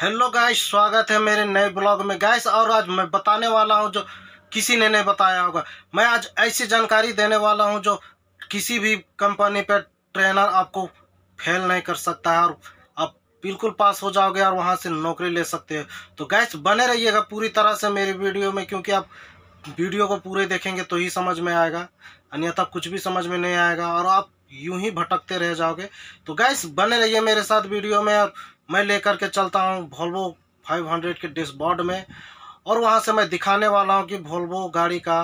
hello guys स्वागत है मेरे नए ब्लॉग में गाइस और आज मैं बताने वाला हूं जो किसी ने नहीं बताया होगा मैं आज ऐसी जानकारी देने वाला हूं जो किसी भी कंपनी पर ट्रेनर आपको फेल नहीं कर सकता है और आप बिल्कुल पास हो जाओगे और वहां से नौकरी ले सकते हो तो गैस बने रहिएगा पूरी तरह से मेरी वीडियो में क्योंकि आप वीडियो को पूरे देखेंगे तो ही समझ में आएगा अन्यथा कुछ भी समझ में नहीं आएगा और आप यूं ही भटकते रह जाओगे तो गैस बने रहिए मेरे साथ वीडियो में और मैं लेकर के चलता हूँ वोल्वो 500 के डिशबोर्ड में और वहाँ से मैं दिखाने वाला हूँ कि वोल्वो गाड़ी का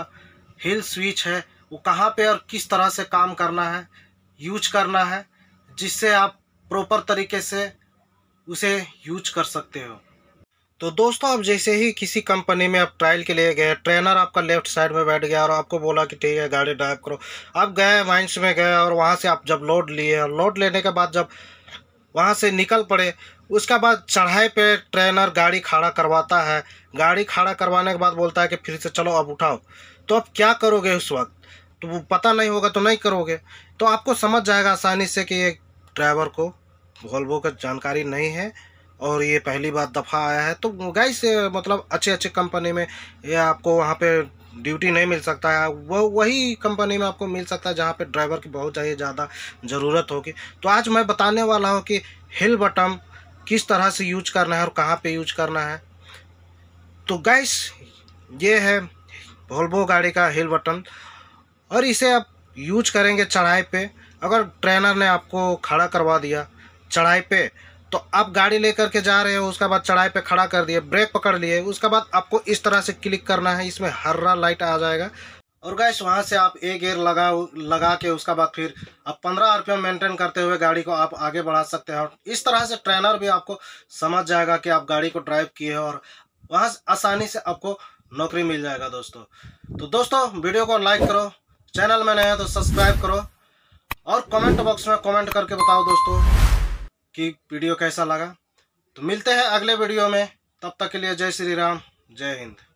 हिल स्विच है वो कहाँ पे और किस तरह से काम करना है यूज करना है जिससे आप प्रॉपर तरीके से उसे यूज कर सकते हो तो दोस्तों आप जैसे ही किसी कंपनी में आप ट्रायल के लिए गए ट्रेनर आपका लेफ्ट साइड में बैठ गया और आपको बोला कि ठीक है गाड़ी ड्राइव करो आप गए माइंस में गए और वहाँ से आप जब लोड लिए और लोड लेने के बाद जब वहाँ से निकल पड़े उसके बाद चढ़ाई पे ट्रेनर गाड़ी खड़ा करवाता है गाड़ी खड़ा करवाने के बाद बोलता है कि फिर से चलो अब उठाओ तो अब क्या करोगे उस वक्त तो वो पता नहीं होगा तो नहीं करोगे तो आपको समझ जाएगा आसानी से कि ये ड्राइवर को वॉल्वो का जानकारी नहीं है और ये पहली बार दफ़ा आया है तो गाइस मतलब अच्छे अच्छे कंपनी में ये आपको वहाँ पे ड्यूटी नहीं मिल सकता है वो वही कंपनी में आपको मिल सकता है जहाँ पे ड्राइवर की बहुत ज़्यादा ज़रूरत होगी तो आज मैं बताने वाला हूँ कि हिल बटम किस तरह से यूज करना है और कहाँ पे यूज करना है तो गैस ये है वोल्वो गाड़ी का हिल बटन और इसे आप यूज करेंगे चढ़ाई पर अगर ट्रेनर ने आपको खड़ा करवा दिया चढ़ाई पर तो आप गाड़ी लेकर के जा रहे हो उसके बाद चढ़ाई पे खड़ा कर दिए ब्रेक पकड़ लिए उसके बाद आपको इस तरह से क्लिक करना है इसमें हर्रा लाइट आ जाएगा और गैस वहाँ से आप एक गेयर लगा लगा के उसका बाद फिर आप पंद्रह आर मेंटेन करते हुए गाड़ी को आप आगे बढ़ा सकते हैं और इस तरह से ट्रेनर भी आपको समझ जाएगा कि आप गाड़ी को ड्राइव किए हो और वहाँ से आसानी से आपको नौकरी मिल जाएगा दोस्तों तो दोस्तों वीडियो को लाइक करो चैनल में नए हैं तो सब्सक्राइब करो और कमेंट बॉक्स में कमेंट करके बताओ दोस्तों कि वीडियो कैसा लगा तो मिलते हैं अगले वीडियो में तब तक के लिए जय श्री राम जय हिंद